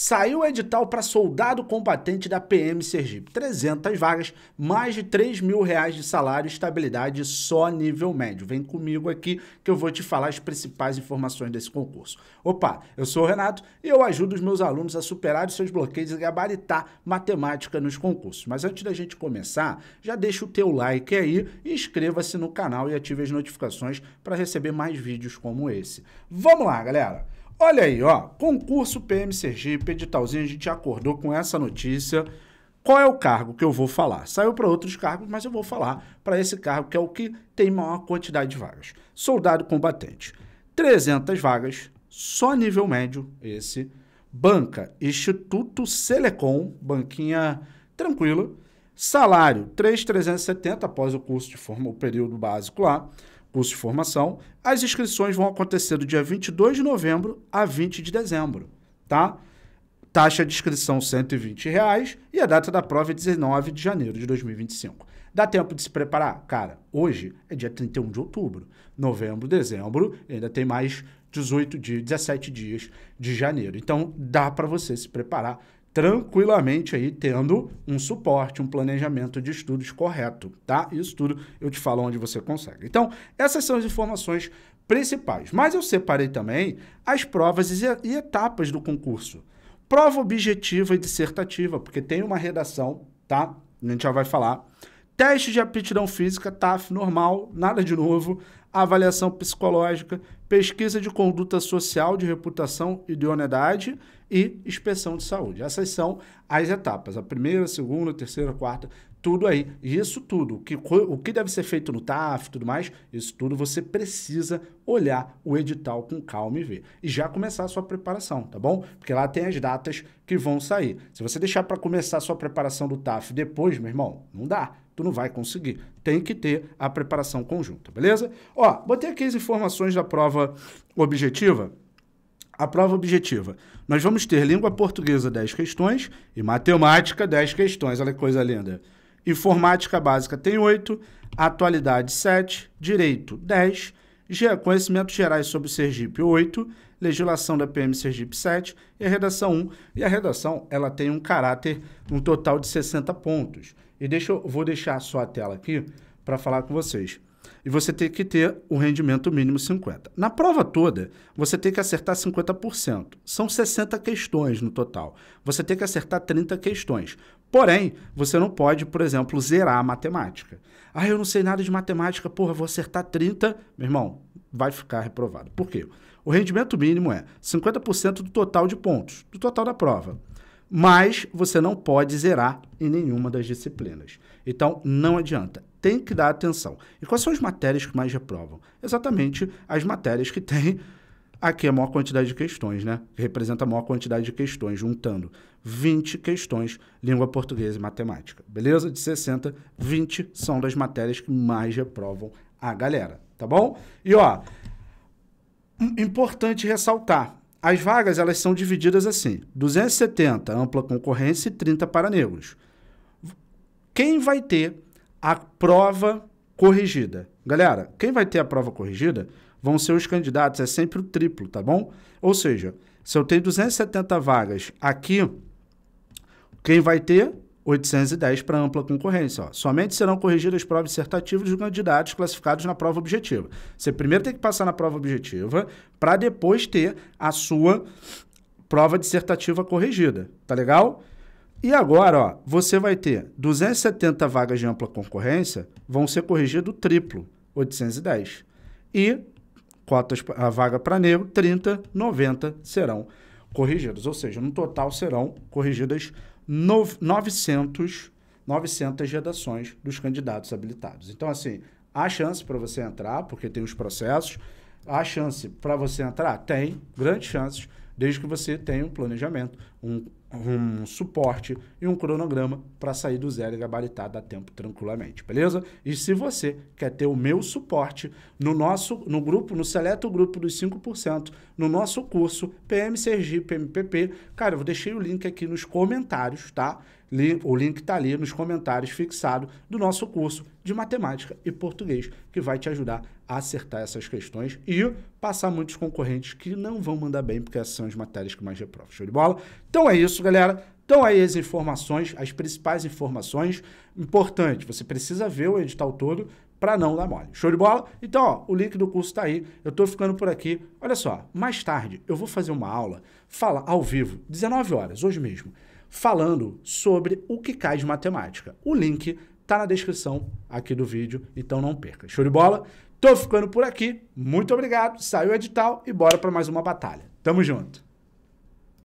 Saiu o edital para soldado combatente da PM Sergipe. 300 vagas, mais de 3 mil reais de salário e estabilidade só nível médio. Vem comigo aqui que eu vou te falar as principais informações desse concurso. Opa, eu sou o Renato e eu ajudo os meus alunos a superar os seus bloqueios e gabaritar matemática nos concursos. Mas antes da gente começar, já deixa o teu like aí, inscreva-se no canal e ative as notificações para receber mais vídeos como esse. Vamos lá, galera! Olha aí, ó, concurso PM Sergipe, editalzinho, a gente acordou com essa notícia. Qual é o cargo que eu vou falar? Saiu para outros cargos, mas eu vou falar para esse cargo que é o que tem maior quantidade de vagas. Soldado combatente. 300 vagas, só nível médio esse. Banca Instituto Selecom, banquinha tranquila. Salário 3.370 após o curso de forma, o período básico lá curso de formação. As inscrições vão acontecer do dia 22 de novembro a 20 de dezembro, tá? Taxa de inscrição R$ 120 reais, e a data da prova é 19 de janeiro de 2025. Dá tempo de se preparar? Cara, hoje é dia 31 de outubro. Novembro, dezembro, ainda tem mais 18 dias, 17 dias de janeiro. Então dá para você se preparar tranquilamente aí tendo um suporte, um planejamento de estudos correto, tá? Isso tudo eu te falo onde você consegue. Então, essas são as informações principais. Mas eu separei também as provas e etapas do concurso. Prova objetiva e dissertativa, porque tem uma redação, tá? A gente já vai falar. Teste de aptidão física, TAF, normal, nada de novo avaliação psicológica, pesquisa de conduta social, de reputação e de honestidade e inspeção de saúde. Essas são as etapas: a primeira, a segunda, a terceira, a quarta, tudo aí. Isso tudo, o que, o que deve ser feito no TAF e tudo mais, isso tudo você precisa olhar o edital com calma e ver. E já começar a sua preparação, tá bom? Porque lá tem as datas que vão sair. Se você deixar para começar a sua preparação do TAF depois, meu irmão, não dá. Tu não vai conseguir. Tem que ter a preparação conjunta, beleza? Ó, botei aqui as informações da prova objetiva. A prova objetiva. Nós vamos ter língua portuguesa 10 questões e matemática 10 questões. Olha que coisa linda. Informática básica tem 8, atualidade 7, direito 10, conhecimentos gerais sobre Sergipe 8, legislação da PM Sergipe 7 e a redação 1. E a redação, ela tem um caráter, um total de 60 pontos. E deixa eu vou deixar só a tela aqui para falar com vocês. E você tem que ter o rendimento mínimo 50. Na prova toda, você tem que acertar 50%. São 60 questões no total. Você tem que acertar 30 questões. Porém, você não pode, por exemplo, zerar a matemática. Ah, eu não sei nada de matemática, porra, vou acertar 30. Meu irmão, vai ficar reprovado. Por quê? O rendimento mínimo é 50% do total de pontos, do total da prova. Mas você não pode zerar em nenhuma das disciplinas. Então, não adianta tem que dar atenção. E quais são as matérias que mais reprovam? Exatamente as matérias que têm aqui a maior quantidade de questões, né? Representa a maior quantidade de questões, juntando 20 questões, língua portuguesa e matemática. Beleza? De 60, 20 são das matérias que mais reprovam a galera, tá bom? E ó, importante ressaltar, as vagas elas são divididas assim: 270 ampla concorrência e 30 para negros. Quem vai ter a prova corrigida. Galera, quem vai ter a prova corrigida vão ser os candidatos, é sempre o triplo, tá bom? Ou seja, se eu tenho 270 vagas aqui, quem vai ter? 810 para ampla concorrência. Ó. Somente serão corrigidas provas dissertativas dos candidatos classificados na prova objetiva. Você primeiro tem que passar na prova objetiva para depois ter a sua prova dissertativa corrigida, tá legal? E agora, ó, você vai ter 270 vagas de ampla concorrência, vão ser corrigido triplo, 810. E cotas a vaga para negro, 30, 90 serão corrigidas. Ou seja, no total serão corrigidas 900, 900 redações dos candidatos habilitados. Então, assim, há chance para você entrar, porque tem os processos. Há chance para você entrar? Tem, grandes chances, desde que você tenha um planejamento, um um suporte e um cronograma para sair do zero e gabaritar a tempo tranquilamente, beleza? E se você quer ter o meu suporte no nosso no grupo, no seleto grupo dos 5%, no nosso curso PM Sergipe MPP, cara, eu deixei o link aqui nos comentários, tá? O link está ali nos comentários fixado do nosso curso de matemática e português, que vai te ajudar a acertar essas questões e passar muitos concorrentes que não vão mandar bem, porque essas são as matérias que mais reprovam. Show de bola? Então é isso isso, galera. Então aí as informações, as principais informações, importante, você precisa ver o edital todo para não dar mole. Show de bola? Então, ó, o link do curso está aí. Eu estou ficando por aqui. Olha só, mais tarde eu vou fazer uma aula, fala ao vivo, 19 horas, hoje mesmo, falando sobre o que cai de matemática. O link está na descrição aqui do vídeo, então não perca. Show de bola? Estou ficando por aqui. Muito obrigado. Saiu o edital e bora para mais uma batalha. Tamo junto.